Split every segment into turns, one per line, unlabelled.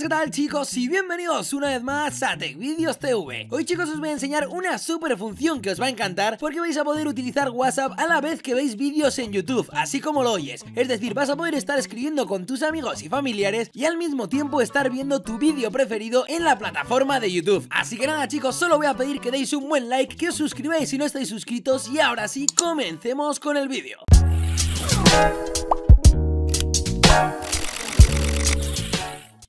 ¿qué tal chicos? Y bienvenidos una vez más a TechvideosTV TV Hoy chicos os voy a enseñar una super función que os va a encantar Porque vais a poder utilizar WhatsApp a la vez que veis vídeos en YouTube, así como lo oyes Es decir, vas a poder estar escribiendo con tus amigos y familiares Y al mismo tiempo estar viendo tu vídeo preferido en la plataforma de YouTube Así que nada chicos, solo voy a pedir que deis un buen like, que os suscribáis si no estáis suscritos Y ahora sí, comencemos con el vídeo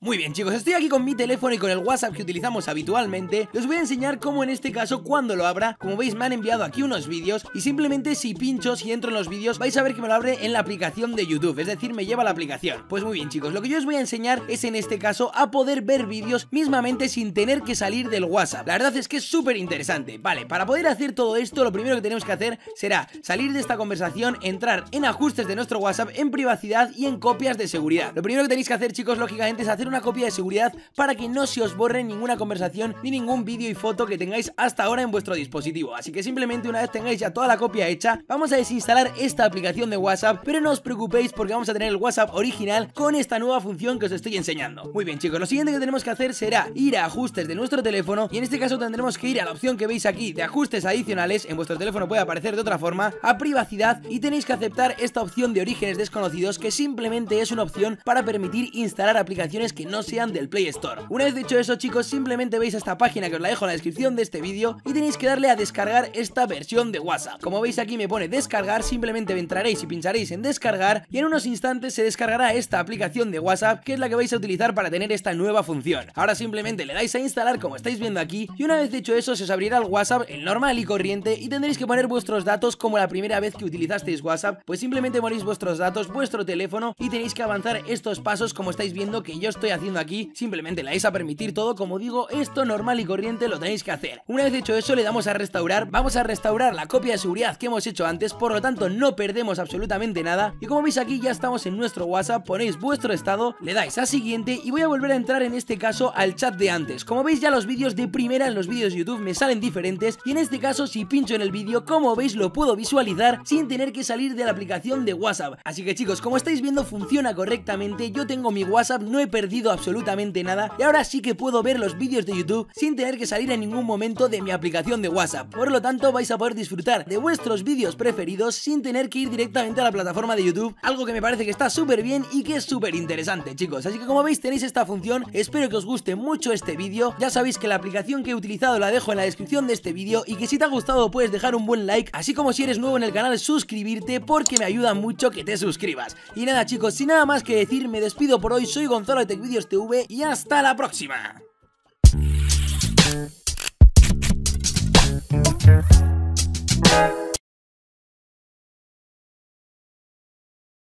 Muy bien chicos, estoy aquí con mi teléfono y con el WhatsApp que utilizamos habitualmente les voy a enseñar cómo en este caso cuando lo abra Como veis me han enviado aquí unos vídeos y simplemente si pincho, y entro en los vídeos vais a ver que me lo abre en la aplicación de YouTube Es decir, me lleva a la aplicación Pues muy bien chicos, lo que yo os voy a enseñar es en este caso a poder ver vídeos mismamente sin tener que salir del WhatsApp La verdad es que es súper interesante Vale, para poder hacer todo esto lo primero que tenemos que hacer será salir de esta conversación, entrar en ajustes de nuestro WhatsApp, en privacidad y en copias de seguridad Lo primero que tenéis que hacer chicos, lógicamente es hacer una copia de seguridad para que no se os borre ninguna conversación ni ningún vídeo y foto que tengáis hasta ahora en vuestro dispositivo. Así que simplemente una vez tengáis ya toda la copia hecha, vamos a desinstalar esta aplicación de WhatsApp, pero no os preocupéis porque vamos a tener el WhatsApp original con esta nueva función que os estoy enseñando. Muy bien chicos, lo siguiente que tenemos que hacer será ir a ajustes de nuestro teléfono y en este caso tendremos que ir a la opción que veis aquí de ajustes adicionales, en vuestro teléfono puede aparecer de otra forma, a privacidad y tenéis que aceptar esta opción de orígenes desconocidos que simplemente es una opción para permitir instalar aplicaciones que no sean del Play Store. Una vez dicho eso chicos, simplemente veis esta página que os la dejo en la descripción de este vídeo y tenéis que darle a descargar esta versión de WhatsApp. Como veis aquí me pone descargar, simplemente entraréis y pincharéis en descargar y en unos instantes se descargará esta aplicación de WhatsApp que es la que vais a utilizar para tener esta nueva función. Ahora simplemente le dais a instalar como estáis viendo aquí y una vez hecho eso se os abrirá el WhatsApp el normal y corriente y tendréis que poner vuestros datos como la primera vez que utilizasteis WhatsApp, pues simplemente ponéis vuestros datos, vuestro teléfono y tenéis que avanzar estos pasos como estáis viendo que yo estoy haciendo aquí, simplemente le vais a permitir todo, como digo, esto normal y corriente lo tenéis que hacer. Una vez hecho eso le damos a restaurar, vamos a restaurar la copia de seguridad que hemos hecho antes, por lo tanto no perdemos absolutamente nada, y como veis aquí ya estamos en nuestro WhatsApp, ponéis vuestro estado, le dais a siguiente y voy a volver a entrar en este caso al chat de antes. Como veis ya los vídeos de primera en los vídeos de YouTube me salen diferentes y en este caso si pincho en el vídeo, como veis lo puedo visualizar sin tener que salir de la aplicación de WhatsApp. Así que chicos, como estáis viendo funciona correctamente, yo tengo mi WhatsApp, no he perdido absolutamente nada y ahora sí que puedo ver los vídeos de YouTube sin tener que salir en ningún momento de mi aplicación de WhatsApp. Por lo tanto, vais a poder disfrutar de vuestros vídeos preferidos sin tener que ir directamente a la plataforma de YouTube, algo que me parece que está súper bien y que es súper interesante, chicos. Así que como veis tenéis esta función, espero que os guste mucho este vídeo. Ya sabéis que la aplicación que he utilizado la dejo en la descripción de este vídeo y que si te ha gustado puedes dejar un buen like, así como si eres nuevo en el canal suscribirte porque me ayuda mucho que te suscribas. Y nada chicos, sin nada más que decir, me despido por hoy, soy Gonzalo de TV y hasta la próxima.